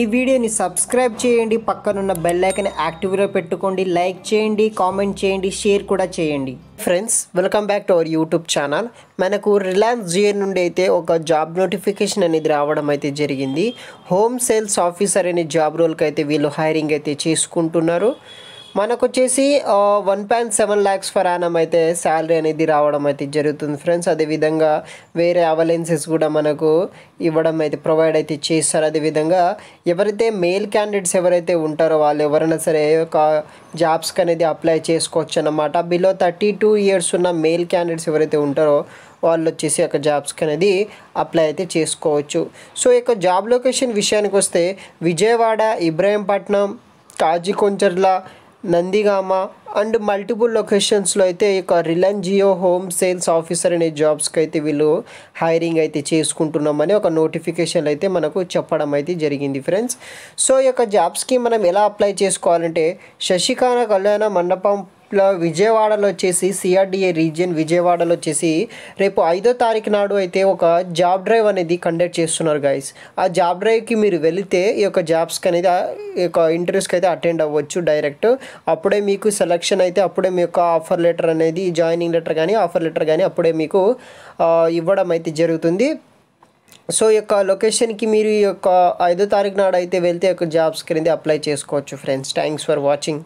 ఈ వీడియోని సబ్స్క్రైబ్ చేయండి పక్కనున్న బెల్ యాక్టివ్గా యాక్టివ్లో పెట్టుకోండి లైక్ చేయండి కామెంట్ చేయండి షేర్ కూడా చేయండి friends welcome back to our YouTube channel మనకు రిలయన్స్ జియో నుండి అయితే ఒక జాబ్ నోటిఫికేషన్ అనేది రావడం అయితే జరిగింది హోమ్ సేల్స్ ఆఫీసర్ అనే జాబ్ రోల్కి అయితే వీళ్ళు హైరింగ్ అయితే చేసుకుంటున్నారు మనకు వచ్చేసి one point seven lakhs per annum అయితే శాలరీ అనేది రావడం అయితే జరుగుతుంది ఫ్రెండ్స్ అదేవిధంగా వేరే అవలెన్సెస్ కూడా మనకు ఇవ్వడం అయితే ప్రొవైడ్ అయితే చేస్తారు అదేవిధంగా ఎవరైతే మేల్ క్యాండిడేట్స్ ఎవరైతే ఉంటారో వాళ్ళు ఎవరైనా సరే ఒక జాబ్స్కి అనేది అప్లై చేసుకోవచ్చు అన్నమాట బిలో థర్టీ టూ ఇయర్స్ ఉన్న మేల్ క్యాండిడేట్స్ ఎవరైతే ఉంటారో వాళ్ళు వచ్చేసి ఒక జాబ్స్కి అనేది అప్లై అయితే చేసుకోవచ్చు సో యొక్క జాబ్ లొకేషన్ విషయానికి వస్తే విజయవాడ ఇబ్రాహీంపట్నం కాజీకొంచర్ల నందిగామ అండ్ మల్టిపుల్ లొకేషన్స్లో అయితే ఇక Reliance Jio home sales officer అనే జాబ్స్కి అయితే వీళ్ళు హైరింగ్ అయితే చేసుకుంటున్నామని ఒక నోటిఫికేషన్ అయితే మనకు చెప్పడం అయితే జరిగింది ఫ్రెండ్స్ సో ఈ యొక్క జాబ్స్కి మనం ఎలా అప్లై చేసుకోవాలంటే శశికాన కళ్యాణ మండపం లో విజయవాడలో వచ్చేసి సిఆర్డిఏ రీజియన్ విజయవాడలో వచ్చేసి రేపు ఐదో తారీఖు నాడు అయితే ఒక జాబ్ డ్రైవ్ అనేది కండక్ట్ చేస్తున్నారు గాయస్ ఆ జాబ్ డ్రైవ్కి మీరు వెళితే ఈ యొక్క జాబ్స్కి అనేది ఈ యొక్క ఇంటర్వ్యూస్కి అయితే అటెండ్ అవ్వచ్చు డైరెక్ట్ అప్పుడే మీకు సెలక్షన్ అయితే అప్పుడే మీ యొక్క ఆఫర్ లెటర్ అనేది జాయినింగ్ లెటర్ కానీ ఆఫర్ లెటర్ కానీ అప్పుడే మీకు ఇవ్వడం అయితే జరుగుతుంది సో ఈ యొక్క లొకేషన్కి మీరు ఈ యొక్క ఐదో తారీఖు నాడు అయితే వెళ్తే యొక్క జాబ్స్ క్రింద అప్లై చేసుకోవచ్చు ఫ్రెండ్స్ థ్యాంక్స్ ఫర్ వాచింగ్